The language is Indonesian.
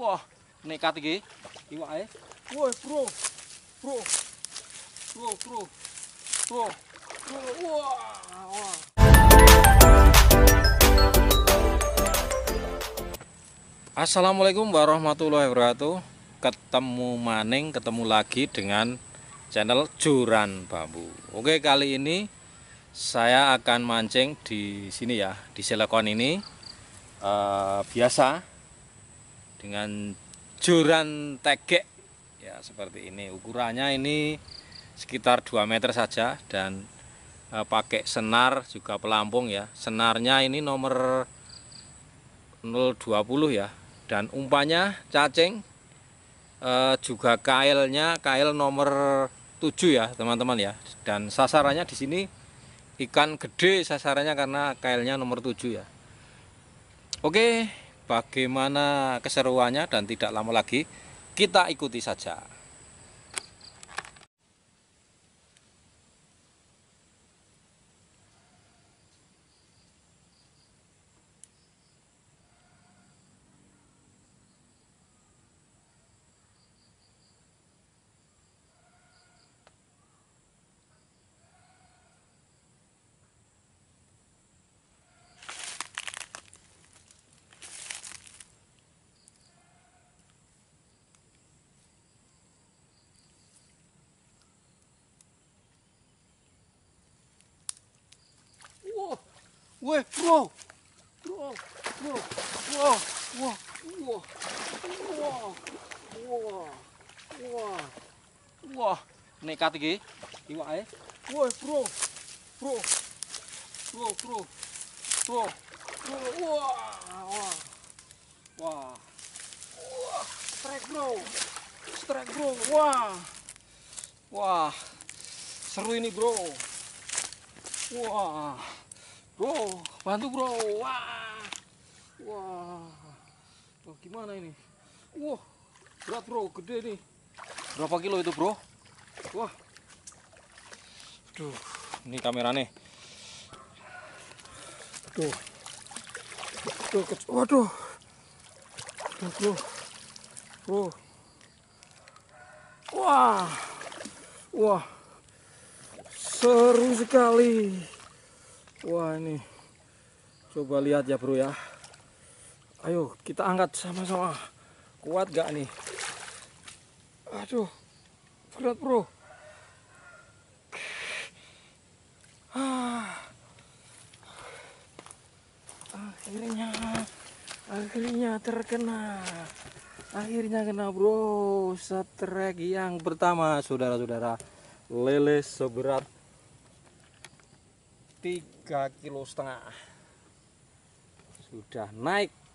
Wah, nekat iki iwake. Woi, bro. Bro. Bro, bro. Bro. Bro. Wah. Assalamualaikum warahmatullahi wabarakatuh. Ketemu maning, ketemu lagi dengan channel Juran Bambu. Oke, kali ini saya akan mancing di sini ya, di selekon ini. Uh, biasa dengan joran tegek ya seperti ini ukurannya ini sekitar 2 meter saja dan e, pakai senar juga pelampung ya senarnya ini nomor 020 ya dan umpanya cacing e, juga kailnya kail nomor 7 ya teman-teman ya dan sasarannya di sini ikan gede sasarannya karena kailnya nomor 7 ya oke bagaimana keseruannya dan tidak lama lagi kita ikuti saja Wah, bro. Bro. Bro. Wah, wah, wah. Wah. Wah. Wah. Wah, nekat iki iwake. Woi, bro. Bro. Bro, bro. Bro. Bro. Wah. Wah. Wah. Wah, strike, bro. Strike, bro. Wah. Wah. Seru ini, bro. Wah. Bro, bantu bro. Wah. Wah. Wah gimana ini? Wah, berat bro, gede nih. Berapa kilo itu bro? Wah. Duh, ini kameranya. Tuh, tuh kecil. waduh. tuh, bro. Bro. Wah. Wah. Seru sekali. Wah ini Coba lihat ya bro ya Ayo kita angkat sama-sama Kuat gak nih Aduh Berat bro ah. Akhirnya Akhirnya terkena Akhirnya kena bro Setrek yang pertama Saudara-saudara Lele seberat tiga kilo setengah sudah naik